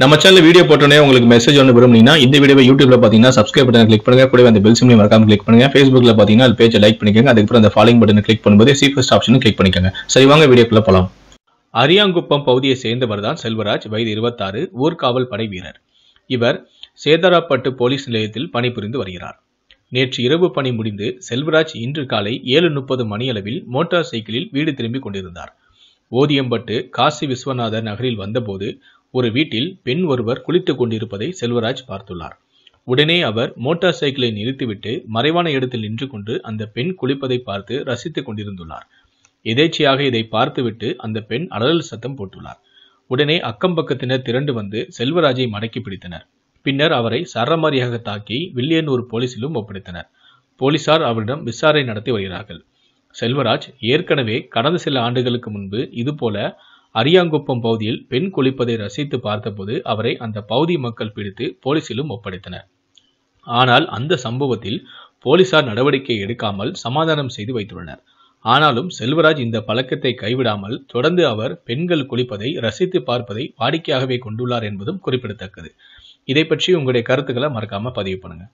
நம்ம channel video போட்டோன்னே உங்களுக்கு மெசேஜ் ஒன்று விரும்புனீங்கன்னா இந்த வீடியோ யூடியூப்ல பார்த்தீங்கன்னா சப்ஸ்கிரைப் பட்டன் கிளிக் பண்ணுங்க கூட அந்த பெல் சிம்லையும் மறக்காம கிளிக் பண்ணுங்க ஃபேஸ்புக்ல பார்த்தீங்கன்னா அது பேஜை லைக் பண்ணிக்கோங்க அதுக்கப்புறம் அந்த ஃபாலோயிங் பட்டன் கிளிக் பண்ணும்போது சி ஃபர்ஸ்ட் ஆப்ஷனும் கிளிக் பண்ணிக்கோங்க சரி வாங்க வீடியோக்குள்ள போலாம் அரியாங்குப்பம் பகுதியை சேர்ந்தவர் தான் செல்வராஜ் வயது இருபத்தாறு ஊர்காவல் படை வீரர் இவர் சேதாராப்பட்டு போலீஸ் நிலையத்தில் பணிபுரிந்து வருகிறார் நேற்று இரவு பணி முடிந்து செல்வராஜ் இன்று காலை ஏழு முப்பது மணியளவில் மோட்டார் சைக்கிளில் வீடு திரும்பிக் கொண்டிருந்தார் ஓதியம்பட்டு காசி விஸ்வநாதர் நகரில் வந்தபோது ஒரு வீட்டில் பெண் ஒருவர் குளித்துக் கொண்டிருப்பதை செல்வராஜ் பார்த்துள்ளார் உடனே அவர் மோட்டார் சைக்கிளை நிறுத்திவிட்டு மறைவான இடத்தில் நின்று கொண்டு அந்த பெண் குளிப்பதை பார்த்து ரசித்துக் கொண்டிருந்துள்ளார் எதேச்சியாக இதை பார்த்துவிட்டு அந்த பெண் அலறல் சத்தம் போட்டுள்ளார் உடனே அக்கம் பக்கத்தினர் திரண்டு வந்து செல்வராஜை மடக்கி பிடித்தனர் பின்னர் அவரை சரமாரியாக தாக்கி வில்லியனூர் போலீசிலும் ஒப்படைத்தனர் போலீசார் அவரிடம் விசாரணை நடத்தி வருகிறார்கள் செல்வராஜ் ஏற்கனவே கடந்த சில ஆண்டுகளுக்கு முன்பு இதுபோல அரியாங்குப்பம் பகுதியில் பெண் குளிப்பதை ரசித்து பார்த்தபோது அவரை அந்த பகுதி மக்கள் பிடித்து போலீசிலும் ஒப்படைத்தனர் ஆனால் அந்த சம்பவத்தில் போலீசார் நடவடிக்கை எடுக்காமல் சமாதானம் செய்து வைத்துள்ளனர் ஆனாலும் செல்வராஜ் இந்த பழக்கத்தை கைவிடாமல் தொடர்ந்து அவர் பெண்கள் குளிப்பதை ரசித்து பார்ப்பதை வாடிக்கையாகவே கொண்டுள்ளார் என்பதும் குறிப்பிடத்தக்கது இதை பற்றி உங்களுடைய கருத்துக்களை மறக்காம பதிவு பண்ணுங்க